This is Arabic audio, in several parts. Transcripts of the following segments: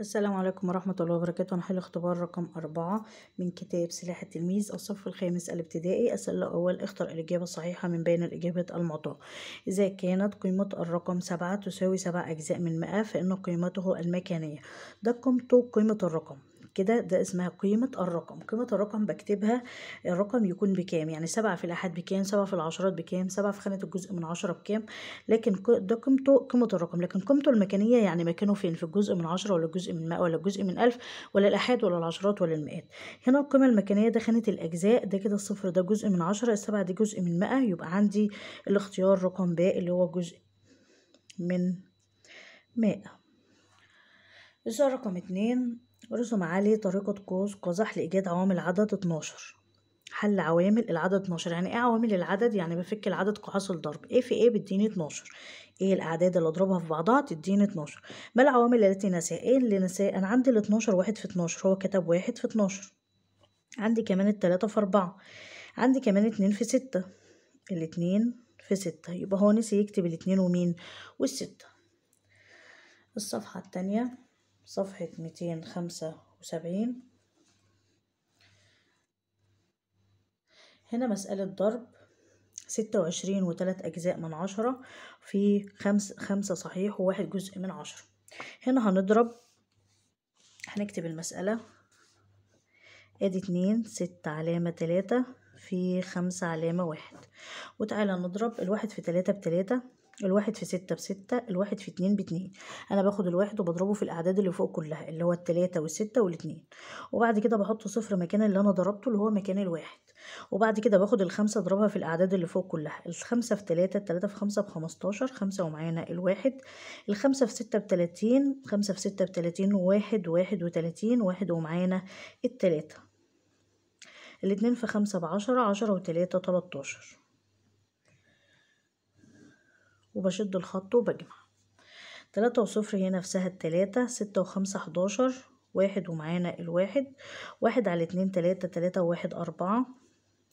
السلام عليكم ورحمة الله وبركاته نحل اختبار رقم أربعة من كتاب سلاح التلميذ الصف الخامس الابتدائي اسأل الأول اختر الإجابة الصحيحة من بين الإجابات المعطاة إذا كانت قيمة الرقم سبعة تساوي سبع أجزاء من مئة فإن قيمته المكانية ده قيمته قيمة الرقم كده ده اسمها قيمة الرقم قيمة الرقم بكتبها الرقم يكون بكام يعني سبعة في الأحد بكام سبعة في العشرات بكام سبعة في خانة الجزء من عشرة بكام لكن ده قيمته قيمة الرقم لكن قيمته المكانية يعني مكانه فين في الجزء من عشرة ولا الجزء من مائة ولا الجزء من ألف ولا الأحاد ولا العشرات ولا المئات هنا القيمة المكانية ده خانة الأجزاء ده كده الصفر ده جزء من عشرة السبعة دي جزء من مائة يبقى عندي الاختيار رقم باء اللي هو جزء من مائة السؤال رقم اتنين ارسم عليه طريقة قوس قزح لإيجاد عوامل عدد اتناشر حل عوامل العدد اتناشر يعني ايه عوامل العدد يعني بفك العدد قحاس الضرب ايه في ايه بديني اتناشر ايه الاعداد اللي اضربها في بعضها تديني اتناشر ما العوامل التي نساها ايه اللي نساه انا عندي الاتناشر واحد في اتناشر هو كتب واحد في اتناشر عندي كمان التلاتة في أربعة عندي كمان اتنين في ستة الاتنين في ستة يبقى هو نسي يكتب الاتنين ومين والستة الصفحة التانية صفحة ميتين خمسة وسبعين هنا مسألة ضرب ستة وعشرين وثلاث أجزاء من عشرة في خمس خمسة صحيح وواحد جزء من عشرة هنا هنضرب هنكتب المسألة ادي اتنين ستة علامة تلاتة في خمسة علامة واحد وتعالى نضرب الواحد في تلاتة بتلاتة الواحد في ستة بستة الواحد في اتنين باتنين انا باخد الواحد وبضربه في الاعداد اللي فوق كلها اللي هو التلاتة والستة والاتنين وبعد كده بحط صفر مكان اللي انا ضربته اللي هو مكان الواحد وبعد كده باخد الخمسة اضربها في الاعداد اللي فوق كلها الخمسة في تلاتة التلاتة في خمسة بخمستاشر خمسة ومعانا الواحد الخمسة في ستة بتلاتين خمسة في ستة بتلاتين واحد واحد وتلاتين واحد ومعانا التلاتة الاتنين في خمسة بعشرة عشرة وتلاتة تلاتاشر وبشد الخط وبجمع تلاتة وصفر هي نفسها التلاتة ستة وخمسة حداشر واحد ومعانا الواحد واحد على اتنين تلاتة تلاتة وواحد أربعة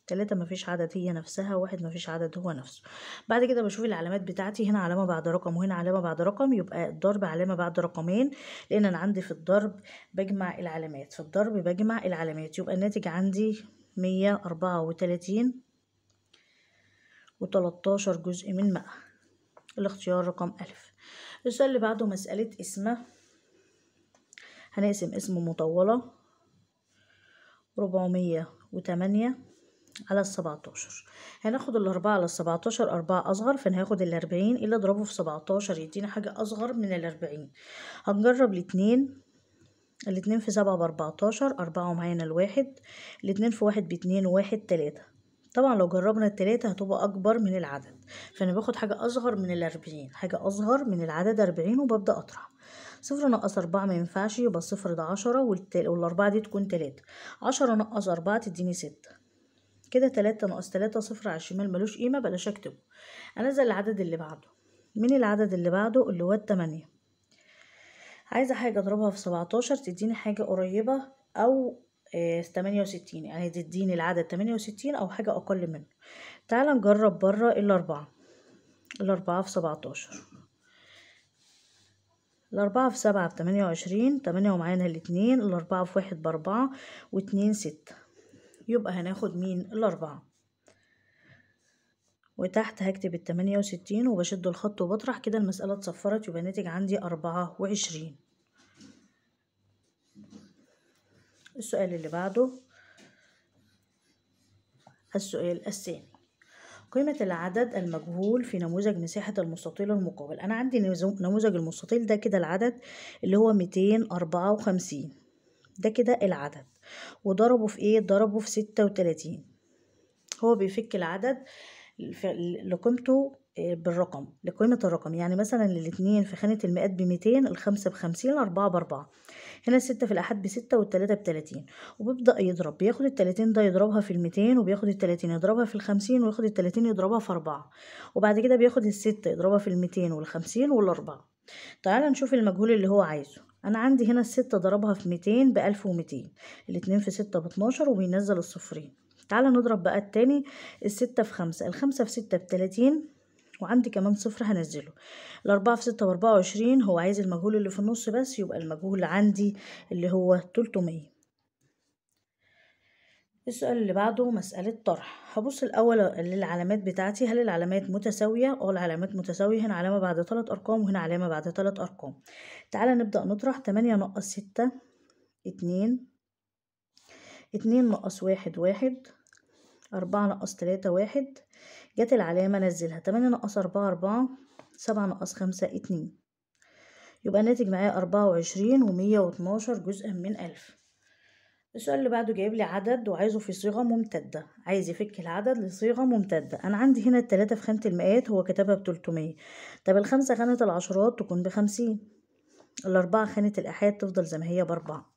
تلاتة مفيش عدد هي نفسها واحد مفيش عدد هو نفسه بعد كده بشوف العلامات بتاعتي هنا علامة بعد رقم وهنا علامة بعد رقم يبقى الضرب علامة بعد رقمين لأن أنا عندي في الضرب بجمع العلامات في الضرب بجمع العلامات يبقى الناتج عندي مية أربعة وتلاتين وتلاتاشر جزء من مئة الاختيار رقم ألف السؤال اللي بعده مسألة اسمه هنقسم اسم مطولة ربعمية وتمانية على السبعتاشر هناخد الأربعة على السبعتاشر أربعة أصغر فهناخد الأربعين اللي أضربه في سبعتاشر يدينا حاجة أصغر من الأربعين هنجرب الاتنين الاتنين في سبعة بأربعتاشر أربعة ومعانا الواحد الاتنين في واحد باتنين واحد تلاتة طبعا لو جربنا التلاتة هتبقى أكبر من العدد فأنا باخد حاجة أصغر من الأربعين حاجة أصغر من العدد أربعين وببدأ أطرح صفر نقص أربعة مينفعش يبقى الصفر ده عشرة والأربعة دي تكون تلاتة عشرة نقص أربعة تديني ستة كده تلاتة ناقص تلاتة صفر على الشمال ملوش قيمة بلاش أكتبه أنزل العدد اللي بعده من العدد اللي بعده اللي هو التمانية عايزة حاجة أضربها في سبعتاشر تديني حاجة قريبة أو آه، تمانية وستين يعني تديني العدد تمانية وستين أو حاجة أقل منه تعالى نجرب بره الأربعة الأربعة في سبعتاشر الأربعة في سبعة تمانية وعشرين تمانية ومعانا الاتنين الأربعة في واحد بأربعة واتنين ستة يبقى هناخد مين الأربعة وتحت هكتب التمانية وستين وبشد الخط وبطرح كده المسألة اتصفرت يبقى الناتج عندي أربعة وعشرين السؤال اللي بعده السؤال الثاني قيمة العدد المجهول في نموذج مساحة المستطيل المقابل أنا عندي نموذج المستطيل ده كده العدد اللي هو ميتين أربعة وخمسين ده كده العدد وضربه في إيه ضربه في ستة وتلاتين هو بيفك العدد لقيمته آه، بالرقم لقيمة الرقم يعني مثلا الاتنين في خانة المئات بميتين الخمسة بخمسين الأربعة بأربعة هنا الستة في الأحد بستة والتلاتة بتلاتين وبيبدأ يضرب بياخد التلاتين ده يضربها في الميتين وبياخد التلاتين يضربها في الخمسين وياخد التلاتين يضربها في أربعة وبعد كده بياخد الستة يضربها في الميتين والخمسين والأربعة تعالى نشوف المجهول اللي هو عايزه انا عندي هنا الستة ضربها في ميتين بألف وميتين الاتنين في ستة باتناشر وبينزل الصفرين تعالى نضرب بقى التاني الستة في خمسة الخمسة في ستة بتلاتين وعندي كمان صفر هنزله الأربعة في ستة وأربعة وعشرين هو عايز المجهول اللي في النص بس يبقى المجهول عندي اللي هو تلتمية السؤال اللي بعده مسألة طرح هبص الأول للعلامات بتاعتي هل العلامات متساوية؟ اه العلامات متساوية هنا علامة بعد تلات أرقام وهنا علامة بعد تلات أرقام تعالى نبدأ نطرح تمانية ناقص ستة اتنين اتنين ناقص واحد واحد أربعة ناقص تلاتة واحد جت العلامة نزلها تمانية ناقص أربعة أربعة سبعة ناقص خمسة اتنين يبقى الناتج معايا أربعة وعشرين ومية واتناشر جزءا من ألف السؤال اللي بعده جايب لي عدد وعايزه في صيغة ممتدة عايز يفك العدد لصيغة ممتدة أنا عندي هنا التلاتة في خانة المئات هو كتبها بتلتمية طب الخمسة خانة العشرات تكون بخمسين الأربعة خانة الأحاد تفضل زي ما هي بأربعة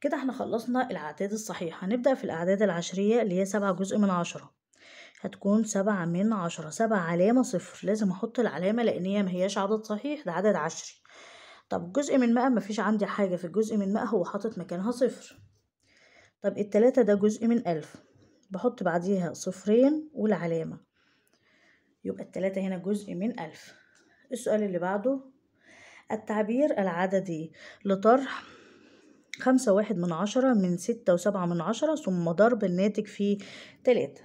كده احنا خلصنا الأعداد الصحيحة هنبدأ في الأعداد العشرية اللي هي سبعة جزء من عشرة هتكون سبعة من عشرة سبعة علامة صفر لازم أحط العلامة لأن هي مهياش عدد صحيح ده عدد عشري طب جزء من مئة مفيش عندي حاجة في الجزء من مئة هو حاطط مكانها صفر طب التلاتة ده جزء من ألف بحط بعديها صفرين والعلامة يبقى التلاتة هنا جزء من ألف السؤال اللي بعده التعبير العددي لطرح خمسة واحد من عشرة من ستة وسبعة من عشرة ثم ضرب الناتج في تلاتة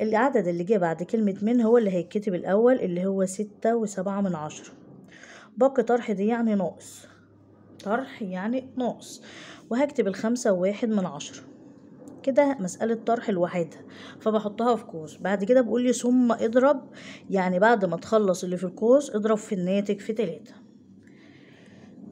العدد اللي جه بعد كلمة من هو اللي هيتكتب الأول اللي هو ستة وسبعة من عشرة باقي طرح دي يعني ناقص طرح يعني ناقص وهكتب الخمسة وواحد من عشرة كده مسألة طرح لوحدها فبحطها في قوس بعد كده بقول لي ثم اضرب يعني بعد ما تخلص اللي في القوس اضرب في الناتج في تلاتة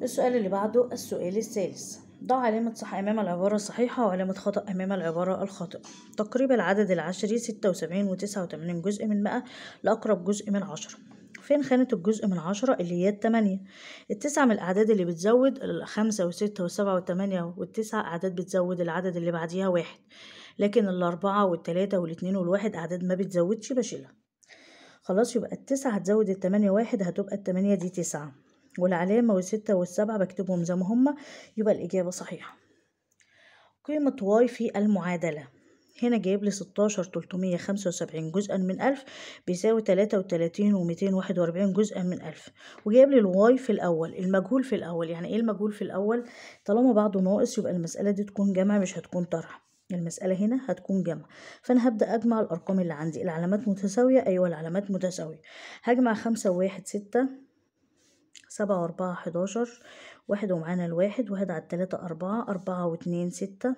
السؤال اللي بعده السؤال الثالث ضع علامة صح أمام العبارة الصحيحة وعلامة خطأ أمام العبارة الخاطئة تقريب العدد العشري ستة وسبعين وتسعة وتمانين جزء من مئة لأقرب جزء من عشرة فين خانة الجزء من عشرة اللي هي التمانية التسعة من الأعداد اللي بتزود الخمسة وستة وسبعة وتمانية والتسعة أعداد بتزود العدد اللي بعديها واحد لكن الأربعة والتلاتة والاتنين والواحد أعداد ما بتزودش بشيلها خلاص يبقى التسعة هتزود التمانية واحد هتبقى التمانية دي تسعة والعلامة والستة والسبعة بكتبهم زي ما هما يبقى الإجابة صحيحة قيمة واي في المعادلة هنا جايب لي ستاشر تلتمية خمسة وسبعين جزءا من ألف بيساوي تلاتة وتلاتين وميتين واحد وأربعين جزءا من ألف وجايب لي الواي في الأول المجهول في الأول يعني إيه المجهول في الأول طالما بعضه ناقص يبقى المسألة دي تكون جمع مش هتكون طرح المسألة هنا هتكون جمع فأنا هبدأ أجمع الأرقام اللي عندي العلامات متساوية أيوة العلامات متساوية هجمع خمسة وواحد ستة سبعة وأربعة حداشر واحد ومعانا الواحد واحد على التلاتة أربعة أربعة واتنين ستة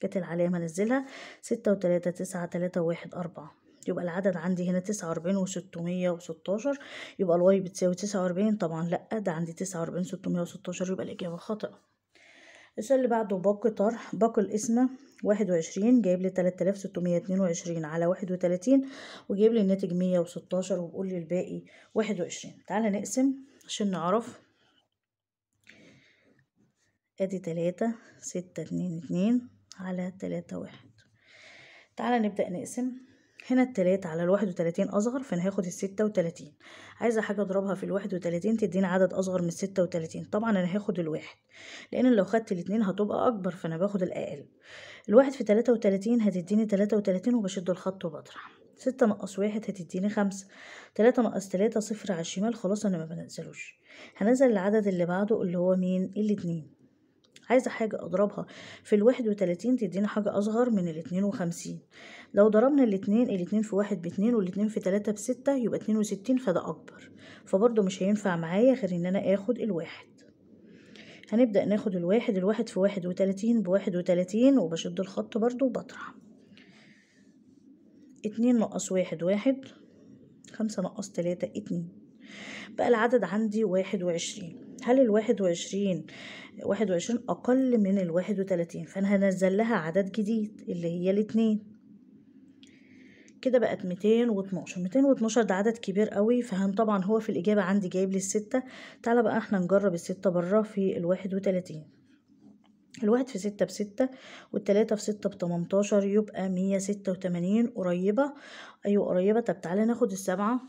كانت العلامة نزلها ستة وتلاتة تسعة تلاتة واحد أربعة يبقى العدد عندي هنا تسعة وأربعين وستمية وستاشر يبقى الواي بتساوي تسعة وأربعين طبعا لأ ده عندي تسعة وأربعين ستمية وستاشر يبقى الإجابة خاطئة السؤال اللي بعده باقي طرح باقي القسمة واحد وعشرين جايب لي تلات آلاف ستمية اتنين وعشرين على واحد وتلاتين وجايب لي الناتج مية وستاشر وبيقول لي الباقي واحد وعشرين تعالى نقسم عشان نعرف ادي تلاتة ستة اتنين اتنين على تلاتة واحد تعالى نبدأ نقسم هنا التلاتة على الواحد وتلاتين أصغر فأنا هاخد الستة وتلاتين عايزة حاجة أضربها في الواحد وتلاتين تديني عدد أصغر من الستة وتلاتين طبعا أنا هاخد الواحد لأن لو خدت الاتنين هتبقى أكبر فأنا باخد الأقل الواحد في تلاتة وتلاتين هتديني تلاتة وتلاتين وبشد الخط وبطرح ستة ناقص واحد هتديني خمسة تلاتة ناقص تلاتة صفر على الشمال خلاص أنا ما بنزلوش هنزل العدد اللي بعده اللي هو مين الاتنين عايزة حاجة أضربها في الواحد وتلاتين تديني حاجة أصغر من الاتنين وخمسين لو ضربنا الاتنين الاتنين في واحد باتنين والاتنين في تلاتة بستة يبقى اتنين وستين فده أكبر فبرضه مش هينفع معايا غير إن أنا آخد الواحد هنبدأ ناخد الواحد الواحد في واحد وتلاتين بواحد وتلاتين وبشد الخط برضه وبطرح اتنين ناقص واحد واحد خمسة ناقص تلاتة اتنين بقى العدد عندي واحد وعشرين هل الواحد وعشرين واحد وعشرين أقل من الواحد وتلاتين فأنا هنزل لها عدد جديد اللي هي الاتنين كده بقت ميتين واتناشر ميتين واتناشر ده عدد كبير قوي فهن طبعا هو في الإجابة عندي جايب لي الستة تعالى بقى احنا نجرب الستة بره في الواحد وتلاتين الواحد في ستة بستة والتلاتة في ستة بتمنتاشر يبقى مية ستة وتمانين قريبة أيوة قريبة طب تعالى ناخد السبعة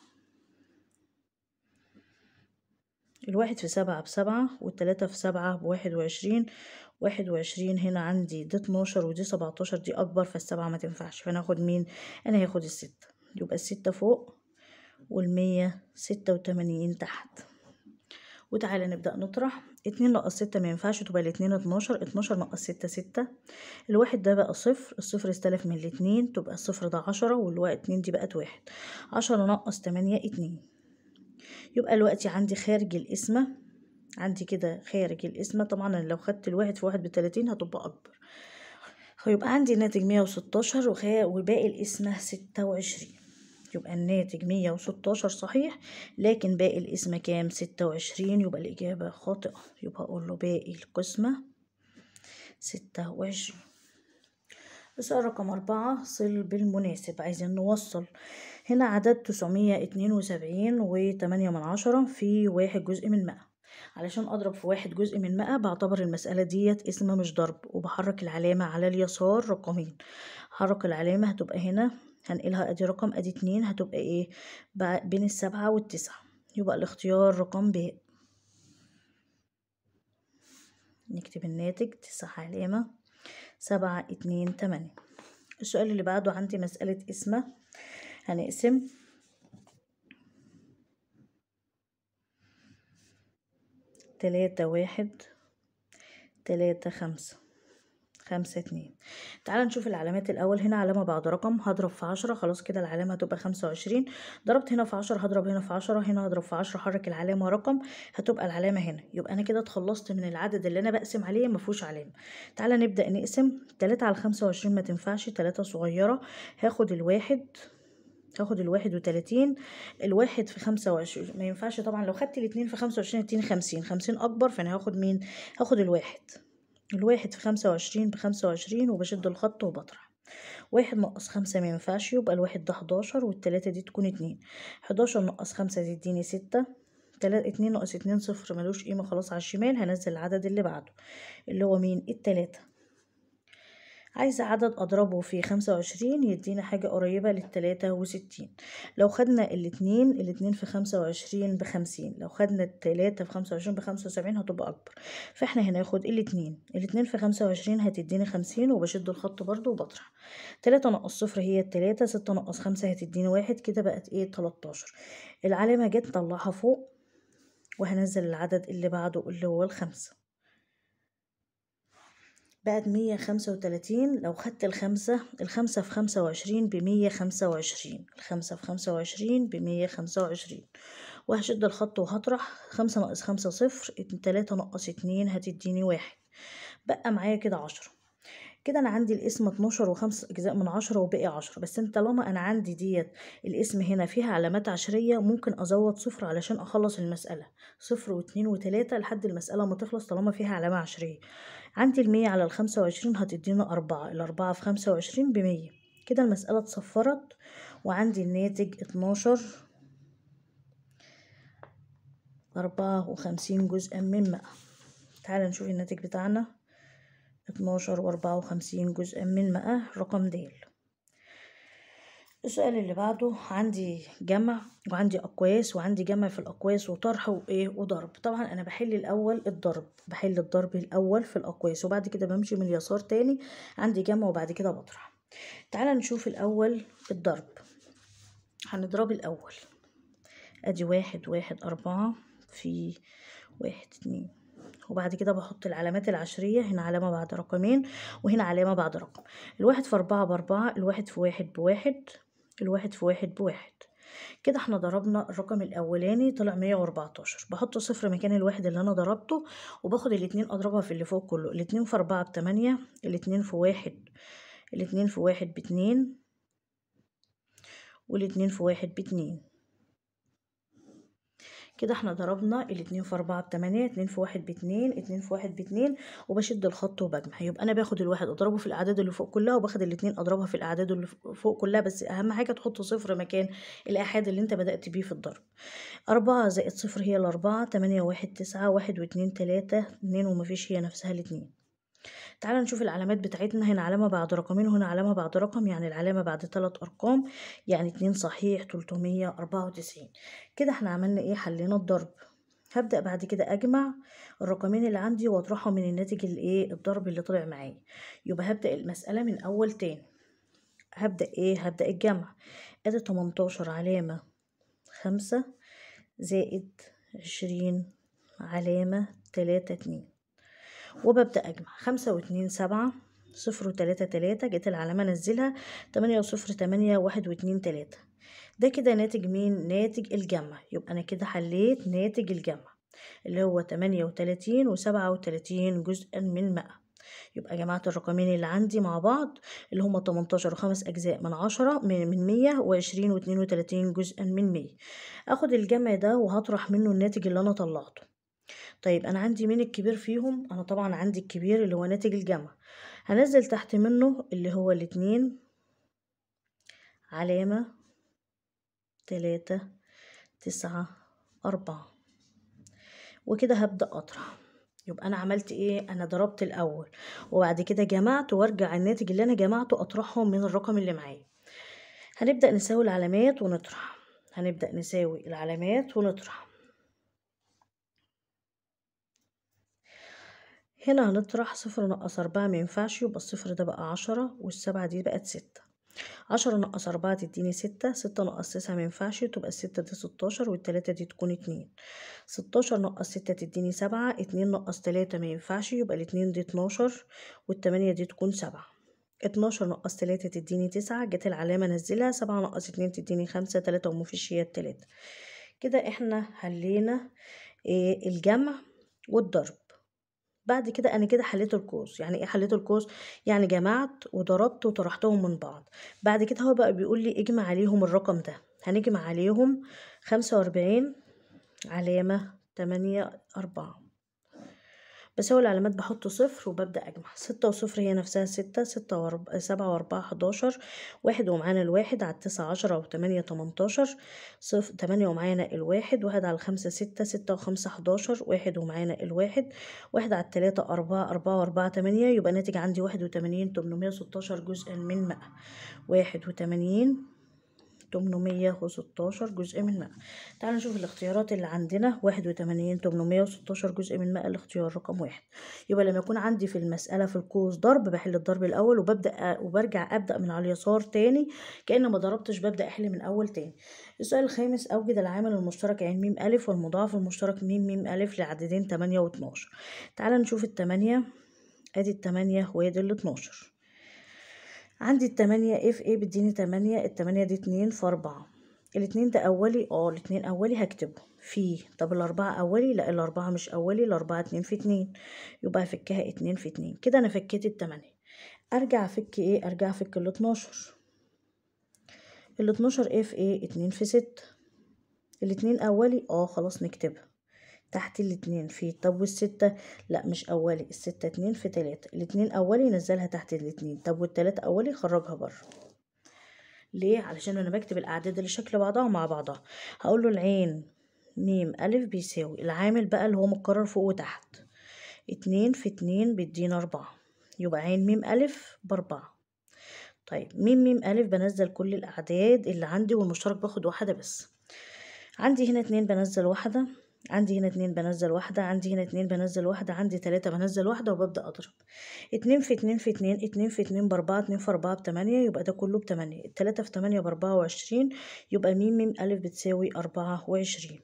الواحد في سبعة بسبعة والتلاتة في سبعة بواحد وعشرين واحد وعشرين هنا عندي دي اتناشر ودي سبعتاشر دي أكبر فالسبعة ما تنفعش فناخد مين أنا هاخد الستة يبقى الستة فوق والمية ستة وتمانين تحت وتعالى نبدأ نطرح اتنين ناقص ستة مينفعش تبقى الاتنين اتناشر اتناشر ناقص ستة ستة الواحد ده بقى صفر الصفر استلف من الاتنين تبقى الصفر ده عشرة والواحد اتنين دي بقت واحد عشرة ناقص تمانية اتنين يبقى الوقت عندي خارج القسمة عندي كده خارج القسمة طبعا انا لو خدت الواحد في واحد بتلاتين هتبقى أكبر هيبقى عندي ناتج مية وستاشر وباقي القسمة ستة وعشرين يبقى الناتج مية وستاشر صحيح لكن باقي القسمة كام ستة وعشرين يبقى الإجابة خاطئة يبقى أقول له باقي القسمة ستة وعشرين السؤال رقم أربعة صل بالمناسب عايزين نوصل هنا عدد تسعمية اتنين وسبعين وتمانية من عشرة في واحد جزء من مئة علشان أضرب في واحد جزء من مئة بعتبر المسألة ديت اسم مش ضرب وبحرك العلامة على اليسار رقمين حرك العلامة هتبقى هنا هنقلها ادي رقم ادي اتنين هتبقى ايه بين السبعة والتسعة يبقى الاختيار رقم ب نكتب الناتج تسعة علامة سبعة اتنين تمانية السؤال اللي بعده عندي مسألة اسمة هنقسم تلاتة واحد تلاتة خمسة خمسة اتنين تعال نشوف العلامات الأول هنا علامة بعد رقم هضرب في عشرة خلاص كده العلامة هتبقى خمسة وعشرين ضربت هنا في عشرة هضرب هنا في عشرة هنا هضرب في عشرة حرك العلامة رقم هتبقى العلامة هنا يبقى أنا كده اتخلصت من العدد اللي أنا بقسم عليه مفهوش علامة تعال نبدأ نقسم تلاتة على خمسة وعشرين متنفعش تلاتة صغيرة هاخد الواحد هاخد الواحد وتلاتين الواحد في خمسة وعشرين ما ينفعش طبعا لو خدت الاتنين في خمسة وعشرين اتنين خمسين خمسين أكبر فأنا هاخد مين هاخد الواحد الواحد في خمسة وعشرين بخمسة وعشرين وبشد الخط وبطرح واحد ناقص خمسة مينفعش يبقى الواحد ده حداشر والتلاتة دي تكون اتنين حداشر ناقص خمسة تديني ستة تلاتة اتنين ناقص اتنين صفر ملوش قيمة خلاص على الشمال هنزل العدد اللي بعده اللي هو مين التلاتة عايزة عدد أضربه في خمسة وعشرين يدينا حاجة قريبة للتلاتة وستين لو خدنا الاتنين الاتنين في خمسة وعشرين بخمسين لو خدنا التلاتة في خمسة وعشرين بخمسة وسبعين هتبقى أكبر فاحنا هناخد الاتنين الاتنين في خمسة وعشرين هتديني خمسين وبشد الخط برضو وبطرح تلاتة نقص صفر هي التلاتة ستة نقص خمسة هتديني واحد كده بقت ايه تلتاشر العلامة جت نطلعها فوق وهنزل العدد اللي بعده اللي هو الخمسة بعد مية خمسة وتلاتين لو خدت الخمسة الخمسة في خمسة وعشرين بمية خمسة وعشرين الخمسة في خمسة وعشرين بمية خمسة وعشرين وهشد الخط وهطرح خمسة ناقص خمسة صفر تلاتة ناقص اتنين هتديني واحد بقى معايا كده عشرة كده انا عندي الاسم اتناشر وخمس اجزاء من عشرة وباقي عشرة بس انت طالما انا عندي ديت الاسم هنا فيها علامات عشرية ممكن ازود صفر علشان اخلص المسألة صفر واتنين وتلاتة لحد المسألة ما تخلص طالما فيها علامة عشرية عندي المية على الخمسة وعشرين هتدينا أربعة الأربعة في خمسة وعشرين بمية كده المسألة اتصفرت وعندي الناتج اتناشر أربعة وخمسين جزءا من مئة تعالى نشوف الناتج بتاعنا اتناشر وأربعة وخمسين جزءا من مئة رقم د السؤال اللي بعده عندي جمع وعندي أقواس وعندي جمع في الأقواس وطرح وإيه وضرب طبعا أنا بحل الأول الضرب بحل الضرب الأول في الأقواس وبعد كده بمشي من اليسار تاني عندي جمع وبعد كده بطرح تعالى نشوف الأول الضرب هنضرب الأول أدي واحد واحد أربعة في واحد اتنين وبعد كده بحط العلامات العشرية هنا علامة بعد رقمين وهنا علامة بعد رقم الواحد في أربعة بأربعة الواحد في واحد بواحد الواحد في واحد بواحد كده احنا ضربنا الرقم الاولاني طلع 114 بحط صفر مكان الواحد اللي انا ضربته وباخد الاتنين اضربها في اللي فوق كله الاتنين في اربعة بتمانية الاتنين في واحد الاتنين في واحد باتنين والاتنين في واحد باتنين كده احنا ضربنا الاتنين في اربعة بتمانية اتنين في واحد باتنين اتنين في واحد باتنين وبشد الخط وبجمع يبقى انا باخد الواحد اضربه في الاعداد اللي فوق كلها وباخد الاتنين اضربها في الاعداد اللي فوق كلها بس اهم حاجة تحط صفر مكان الاحاد اللي انت بدأت بيه في الضرب اربعة زائد صفر هي الاربعة تمانية واحد تسعة واحد واتنين تلاتة اتنين ومفيش هي نفسها الاتنين تعالى نشوف العلامات بتاعتنا هنا علامة بعد رقمين وهنا علامة بعد رقم يعني العلامة بعد ثلاث أرقام يعني اتنين صحيح تلتمية أربعة وتسعين كده احنا عملنا ايه حلينا الضرب هبدأ بعد كده أجمع الرقمين اللي عندي وأطرحهم من الناتج الايه الضرب اللي طلع معايا يبقى هبدأ المسألة من أول تاني هبدأ ايه هبدأ الجمع ادي تمنتاشر علامة خمسة زائد عشرين علامة تلاتة اتنين وببدأ أجمع خمسة واتنين سبعة صفر وتلاتة تلاتة جت العلامة أنزلها تمانية وصفر تمانية واحد واتنين تلاتة ده كده ناتج مين؟ ناتج الجمع يبقى أنا كده حليت ناتج الجمع اللي هو تمانية وتلاتين وسبعة وتلاتين جزءا من مائة يبقى جماعة الرقمين اللي عندي مع بعض اللي هما تمنتاشر وخمس أجزاء من عشرة من من مية وعشرين واتنين وتلاتين جزءا من مية أخد الجمع ده وهطرح منه الناتج اللي أنا طلعته طيب أنا عندي مين الكبير فيهم؟ أنا طبعا عندي الكبير اللي هو ناتج الجمع هنزل تحت منه اللي هو الاتنين علامة تلاتة تسعة أربعة وكده هبدأ أطرح يبقى أنا عملت إيه؟ أنا ضربت الأول وبعد كده جمعت وأرجع الناتج اللي أنا جمعته أطرحهم من الرقم اللي معايا هنبدأ نساوي العلامات ونطرح هنبدأ نساوي العلامات ونطرح هنا هنطرح صفر ناقص أربعة مينفعش يبقى الصفر ده بقى عشرة والسبعة دي بقت ستة عشرة ناقص أربعة تديني ستة ستة ناقص تسعة مينفعش تبقى الستة دي ستاشر والتلاتة دي تكون اتنين ستاشر ناقص ستة تديني سبعة اتنين ناقص تلاتة مينفعش يبقى الاتنين دي اتناشر والتمانية دي تكون سبعة اتناشر ناقص تلاتة تديني تسعة جت العلامة نزلها سبعة ناقص اتنين تديني خمسة تلاتة ومفيش هي التلاتة كده احنا حلينا آه، الجمع والضرب بعد كده انا كده حليت القوس يعني ايه حليت القوس يعني جمعت وضربت وطرحتهم من بعض بعد كده هو بقى بيقول لي اجمع عليهم الرقم ده هنجمع عليهم خمسة وأربعين علامة تمانية أربعة بسوي العلامات بحط صفر وببدأ أجمع ستة وصفر هي نفسها ستة ستة واربعة سبعة واربعة حداشر واحد ومعانا الواحد على التسعة عشرة وتمانية تمنتاشر صفر تمانية ومعانا الواحد واحد على الخمسة ستة ستة وخمسة حداشر واحد ومعانا الواحد واحد على التلاتة أربعة أربعة وأربعة تمانية يبقى ناتج عندي واحد وتمانين تمنمية ستاشر جزءا من مئة واحد وتمانين 816 جزء من ماء تعالوا نشوف الاختيارات اللي عندنا واحد وتمانين وستاشر جزء من ماء الاختيار رقم واحد يبقى لما يكون عندي في المسألة في القوس ضرب بحل الضرب الأول وببدأ وبرجع أبدأ من على اليسار تاني كأن ما ضربتش ببدأ أحل من أول تاني السؤال الخامس أوجد العامل المشترك عين ميم ألف والمضاعف المشترك ميم ميم ألف لعددين تمانية واتناشر تعال نشوف التمانية ادي التمانية وادي الاتناشر عندي التمانية اف ايه بتديني تمانية التمانية دي اتنين في اربعة الاتنين ده اولي اه الاتنين اولي هكتبه في طب الاربعة اولي لا الاربعة مش اولي الاربعة اتنين في اتنين يبقى افكها اتنين في اتنين كده انا فكيت التمانية ارجع افك ايه ارجع افك الاتناشر الاتناشر اف ايه اتنين في ستة الاتنين اولي اه خلاص نكتبها تحت الاتنين في طب والستة لا مش أولي الستة اتنين في تلاتة الاتنين أولي نزلها تحت الاتنين طب والتلاتة أولي خرجها بره ليه علشان أنا بكتب الأعداد اللي شكل بعضها مع بعضها هقول له العين ميم ألف بيساوي العامل بقى اللي هو مكرر فوق وتحت اتنين في اتنين بيدينا أربعة يبقى عين ميم ألف بأربعة طيب ميم ميم ألف بنزل كل الأعداد اللي عندي والمشترك باخد واحدة بس عندي هنا اتنين بنزل واحدة عندي هنا اتنين بنزل واحدة عندي هنا اتنين بنزل واحدة عندي تلاتة بنزل واحدة وببدأ أضرب اتنين في اتنين في اتنين اتنين في اتنين بأربعة اتنين في أربعة بتمانية يبقى ده كله بتمانية التلاتة في تمانية بأربعة وعشرين يبقى ميم ميم ألف بتساوي أربعة وعشرين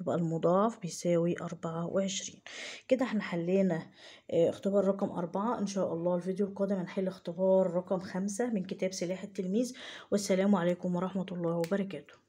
يبقى المضاعف بيساوي أربعة وعشرين كده احنا حلينا آه، اختبار رقم أربعة إن شاء الله الفيديو القادم هنحل اختبار رقم خمسة من كتاب سلاح التلميذ والسلام عليكم ورحمة الله وبركاته